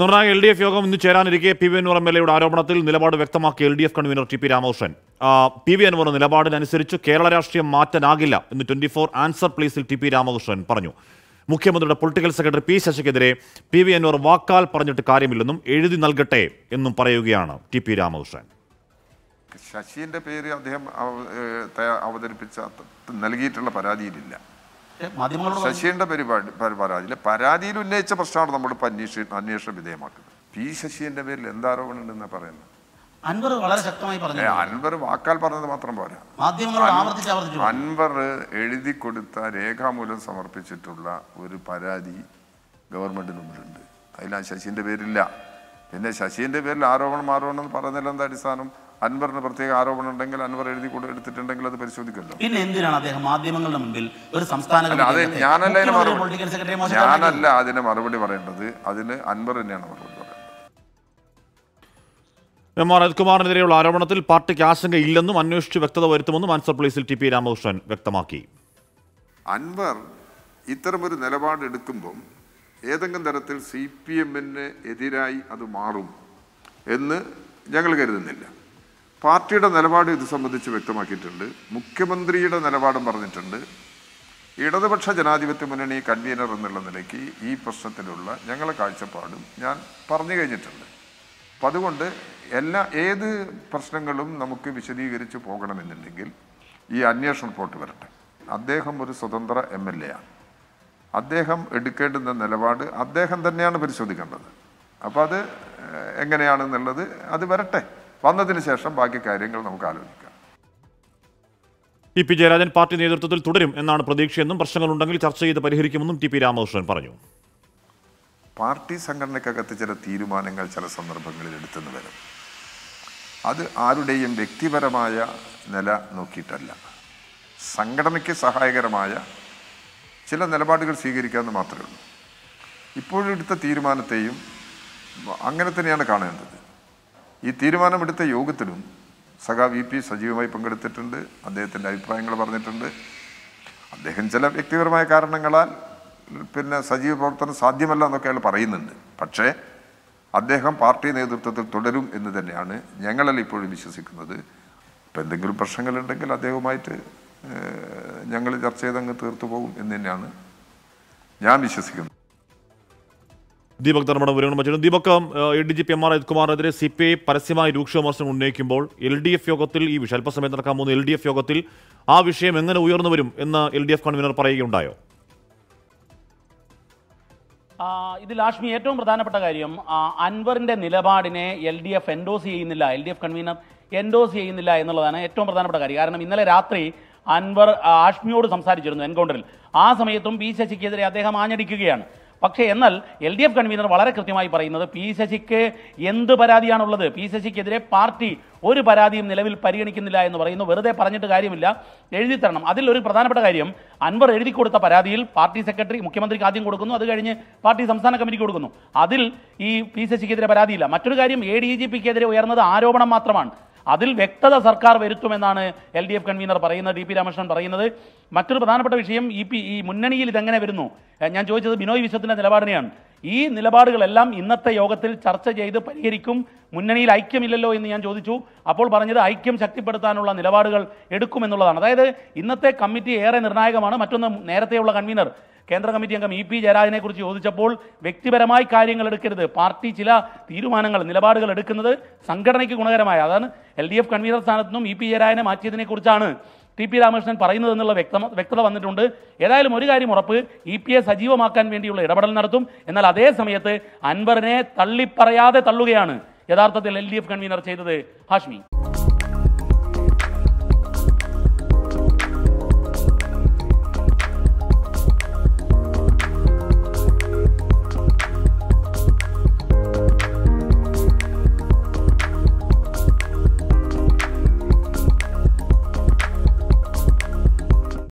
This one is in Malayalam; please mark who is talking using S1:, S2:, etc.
S1: നിർണായക എൽ ഡി എഫ് യോഗം ഇന്ന് ചേരാനിരിക്കെ P V Anvar M L എയുടെ ആരോപണത്തിൽ നിലപാട് വ്യക്തമാക്കിയ L D F convener T P Ramakrishnan P V Anvar നിലപാടിനനുസരിച്ച് കേരള രാഷ്ട്രീയം മാറ്റാനാകില്ല എന്ന് ട്വന്റി ഫോർ ആൻസർ പ്ലേസിൽ ടി പി രാമകൃഷ്ണൻ പറഞ്ഞു മുഖ്യമന്ത്രിയുടെ പൊളിറ്റിക്കൽ സെക്രട്ടറി പി ശശിക്കെതിരെ പി വി അൻവർ വാക്കാൽ പറഞ്ഞിട്ട് കാര്യമില്ലെന്നും എഴുതി നൽകട്ടെ എന്നും പറയുകയാണ് ടി പി രാമകൃഷ്ണൻ
S2: ശശിന്റെ പേര് അദ്ദേഹം അവതരിപ്പിച്ച നൽകിയിട്ടുള്ള പരാതിയിലില്ല ശശീന്റെ പരിപാടി പരാതിയിലെ പരാതിയിൽ ഉന്നയിച്ച പ്രശ്നമാണ് നമ്മൾ അന്വേഷണ അന്വേഷണ വിധേയമാക്കുന്നത് പി ശശീന്റെ പേരിൽ എന്താരോപണം ഉണ്ടെന്നാ പറയുന്നത്
S3: അൻവർ വളരെ ശക്തമായി പറഞ്ഞു
S2: അൻവർ വാക്കാൽ പറഞ്ഞത് മാത്രം പോരാ മാധ്യമങ്ങളോട് ആവർത്തിച്ച് ആവർത്തിച്ചു അൻവർ എഴുതി കൊടുത്ത രേഖാമൂലം സമർപ്പിച്ചിട്ടുള്ള ഒരു പരാതി ഗവൺമെന്റിന് മുമ്പിലുണ്ട് അതിൽ ആ ശശീന്റെ പേരില്ല പിന്നെ ശശീന്റെ പേരിൽ ആരോപണം ആരോപണം എന്ന് പറയുന്നതിൽ എന്താ അടിസ്ഥാനം അൻവറിന് പ്രത്യേക ആരോപണം ഉണ്ടെങ്കിൽ അൻവർ എഴുതി എടുത്തിട്ടുണ്ടെങ്കിൽ അത് പരിശോധിക്കല്ലോ പിന്നെ എന്തിനാണ് അദ്ദേഹം മാധ്യമങ്ങളുടെ ഒരു ഞാനല്ല അതിന് മറുപടി പറയേണ്ടത് അതിന് അൻവർ തന്നെയാണ് മറുപടി പറയുന്നത്
S1: എം ആർ അനിൽകുമാറിനെതിരെയുള്ള ആരോപണത്തിൽ പാർട്ടിക്ക് ഇല്ലെന്നും അന്വേഷിച്ച് വ്യക്തത വരുത്തുമെന്നും ആൻസർ പോലീസിൽ ടി പി രാമകൃഷ്ണൻ വ്യക്തമാക്കി
S2: അൻവർ ഇത്തരമൊരു നിലപാട് എടുക്കുമ്പം ഏതെങ്കിലും തരത്തിൽ സി പി എമ്മിന് എതിരായി അത് മാറും എന്ന് ഞങ്ങൾ കരുതുന്നില്ല പാർട്ടിയുടെ നിലപാട് ഇത് സംബന്ധിച്ച് വ്യക്തമാക്കിയിട്ടുണ്ട് മുഖ്യമന്ത്രിയുടെ നിലപാടും പറഞ്ഞിട്ടുണ്ട് ഇടതുപക്ഷ ജനാധിപത്യ മുന്നണി കൺവീനർ എന്നുള്ള നിലയ്ക്ക് ഈ പ്രശ്നത്തിലുള്ള ഞങ്ങളെ കാഴ്ചപ്പാടും ഞാൻ പറഞ്ഞു കഴിഞ്ഞിട്ടുണ്ട് അപ്പം അതുകൊണ്ട് എല്ലാ ഏത് പ്രശ്നങ്ങളും നമുക്ക് വിശദീകരിച്ച് പോകണമെന്നുണ്ടെങ്കിൽ ഈ അന്വേഷണ റിപ്പോർട്ട് വരട്ടെ അദ്ദേഹം ഒരു സ്വതന്ത്ര എം എൽ എ ആണ് അദ്ദേഹം എടുക്കേണ്ടുന്ന നിലപാട് അദ്ദേഹം തന്നെയാണ് പരിശോധിക്കേണ്ടത് അപ്പോൾ അത് എങ്ങനെയാണെന്നുള്ളത് അത് വരട്ടെ വന്നതിന് ശേഷം ബാക്കി കാര്യങ്ങൾ നമുക്ക് ആലോചിക്കാം
S1: ടി പി ജയരാജൻ പാർട്ടി നേതൃത്വത്തിൽ തുടരും എന്നാണ് പ്രതീക്ഷയെന്നും പ്രശ്നങ്ങളുണ്ടെങ്കിൽ ചർച്ച ചെയ്ത് പരിഹരിക്കുമെന്നും ടി പി രാമകൃഷ്ണൻ പറഞ്ഞു
S2: പാർട്ടി സംഘടനയ്ക്കകത്ത് ചില തീരുമാനങ്ങൾ ചില സന്ദർഭങ്ങളിൽ എടുത്തെന്ന് വരും അത് ആരുടെയും വ്യക്തിപരമായ നില നോക്കിയിട്ടല്ല സംഘടനയ്ക്ക് സഹായകരമായ ചില നിലപാടുകൾ സ്വീകരിക്കാമെന്ന് മാത്രമേ ഉള്ളൂ ഇപ്പോഴെടുത്ത തീരുമാനത്തെയും അങ്ങനെ തന്നെയാണ് കാണേണ്ടത് ഈ തീരുമാനമെടുത്ത യോഗത്തിലും സഖാ വി പി സജീവമായി പങ്കെടുത്തിട്ടുണ്ട് അദ്ദേഹത്തിൻ്റെ അഭിപ്രായങ്ങൾ പറഞ്ഞിട്ടുണ്ട് അദ്ദേഹം ചില വ്യക്തിപരമായ കാരണങ്ങളാൽ പിന്നെ സജീവ പ്രവർത്തനം സാധ്യമല്ല എന്നൊക്കെ അയാൾ പറയുന്നുണ്ട് പക്ഷേ അദ്ദേഹം പാർട്ടി നേതൃത്വത്തിൽ തുടരും എന്ന് തന്നെയാണ് ഞങ്ങളെല്ലാം ഇപ്പോഴും വിശ്വസിക്കുന്നത് ഇപ്പം എന്തെങ്കിലും പ്രശ്നങ്ങളുണ്ടെങ്കിൽ അദ്ദേഹവുമായിട്ട് ഞങ്ങൾ ചർച്ച ചെയ്തങ്ങ് തീർത്തു പോകും എന്ന് തന്നെയാണ് ഞാൻ വിശ്വസിക്കുന്നത് ദീപക് ധർമ്മടം
S1: വിവരങ്ങൾ വച്ചിരുന്നു Deepak A D G P M R അജിത്കുമാറിനെതിരെ സി പി ഐ പരസ്യമായി രൂക്ഷ വിമർശനം ഉന്നയിക്കുമ്പോൾ എൽ ഡി എഫ് യോഗത്തിൽ ഈ അല്പസമയത്ത് നടക്കാൻ പോകുന്ന എൽ ഡി എഫ് യോഗത്തിൽ ആ വിഷയം എങ്ങനെ ഉയർന്നു വരും എന്ന് എൽ ഡി എഫ് കൺവീനർ പറയുകയുണ്ടായോ
S3: ഇത് ലാഷ്മി ഏറ്റവും പ്രധാനപ്പെട്ട കാര്യം അൻവറിൻ്റെ നിലപാടിനെ എൽ ഡി എഫ് എൻഡോസ് ചെയ്യുന്നില്ല L D F convener endorse ചെയ്യുന്നില്ല എന്നുള്ളതാണ് ഏറ്റവും പ്രധാനപ്പെട്ട കാര്യം കാരണം ഇന്നലെ രാത്രി അൻവർ ആഷ്മിയോട് സംസാരിച്ചിരുന്നു എൻകൗണ്ടറിൽ ആ സമയത്തും പി ശശിക്കെതിരെ അദ്ദേഹം ആഞ്ഞടിക്കുകയാണ് പക്ഷേ എന്നാൽ എൽ ഡി എഫ് കൺവീനർ വളരെ കൃത്യമായി പറയുന്നത് പി ശശിക്ക് എന്ത് പരാതിയാണുള്ളത് പി ശശിക്കെതിരെ പാർട്ടി ഒരു പരാതിയും നിലവിൽ പരിഗണിക്കുന്നില്ല എന്ന് പറയുന്നു വെറുതെ പറഞ്ഞിട്ട് കാര്യമില്ല എഴുതി തരണം അതിൽ ഒരു പ്രധാനപ്പെട്ട കാര്യം അൻവർ എഴുതി കൊടുത്ത പരാതിയിൽ പാർട്ടി സെക്രട്ടറി മുഖ്യമന്ത്രിക്ക് ആദ്യം കൊടുക്കുന്നു അത് കഴിഞ്ഞ് പാർട്ടി സംസ്ഥാന കമ്മിറ്റിക്ക് കൊടുക്കുന്നു അതിൽ ഈ പി ശശിക്കെതിരെ പരാതിയില്ല മറ്റൊരു കാര്യം എ ഡി ജി പിക്കെതിരെ ഉയർന്നത് ആരോപണം മാത്രമാണ് അതിൽ വ്യക്തത സർക്കാർ വരുത്തുമെന്നാണ് എൽ ഡി എഫ് കൺവീനർ പറയുന്നത് ഡി പി രാമകൃഷ്ണൻ പറയുന്നത് മറ്റൊരു പ്രധാനപ്പെട്ട വിഷയം ഇ പി ഈ മുന്നണിയിൽ ഇതെങ്ങനെ വരുന്നു ഞാൻ ചോദിച്ചത് ബിനോയ് വിശ്വത്തിൻ്റെ നിലപാടിനെയാണ് ഈ നിലപാടുകളെല്ലാം ഇന്നത്തെ യോഗത്തിൽ ചർച്ച ചെയ്ത് പരിഹരിക്കും മുന്നണിയിൽ ഐക്യമില്ലല്ലോ എന്ന് ഞാൻ ചോദിച്ചു അപ്പോൾ പറഞ്ഞത് ഐക്യം ശക്തിപ്പെടുത്താനുള്ള നിലപാടുകൾ എടുക്കുമെന്നുള്ളതാണ് അതായത് ഇന്നത്തെ കമ്മിറ്റി ഏറെ നിർണായകമാണ് മറ്റൊന്ന് നേരത്തെയുള്ള കൺവീനർ കേന്ദ്ര കമ്മിറ്റി അംഗം ഇ പി ജയരാജനെ കുറിച്ച് ചോദിച്ചപ്പോൾ വ്യക്തിപരമായി കാര്യങ്ങൾ എടുക്കരുത് പാർട്ടി ചില തീരുമാനങ്ങൾ നിലപാടുകൾ എടുക്കുന്നത് സംഘടനയ്ക്ക് ഗുണകരമായ അതാണ് എൽ ഡി എഫ് കൺവീനർ സ്ഥാനത്തു നിന്നും ഇ പി ജയരാജനെ കുറിച്ചാണ് ടി പി രാമകൃഷ്ണൻ പറയുന്നത് എന്നുള്ള വ്യക്തം വ്യക്തത വന്നിട്ടുണ്ട് ഏതായാലും ഒരു കാര്യം ഉറപ്പ് ഇ പി എ സജീവമാക്കാൻ വേണ്ടിയുള്ള ഇടപെടൽ നടത്തും എന്നാൽ അതേ സമയത്ത് അൻവറിനെ തള്ളിപ്പറയാതെ തള്ളുകയാണ് യഥാർത്ഥത്തിൽ എൽ ഡി എഫ് കൺവീനർ ചെയ്തത് ഹാഷ്മി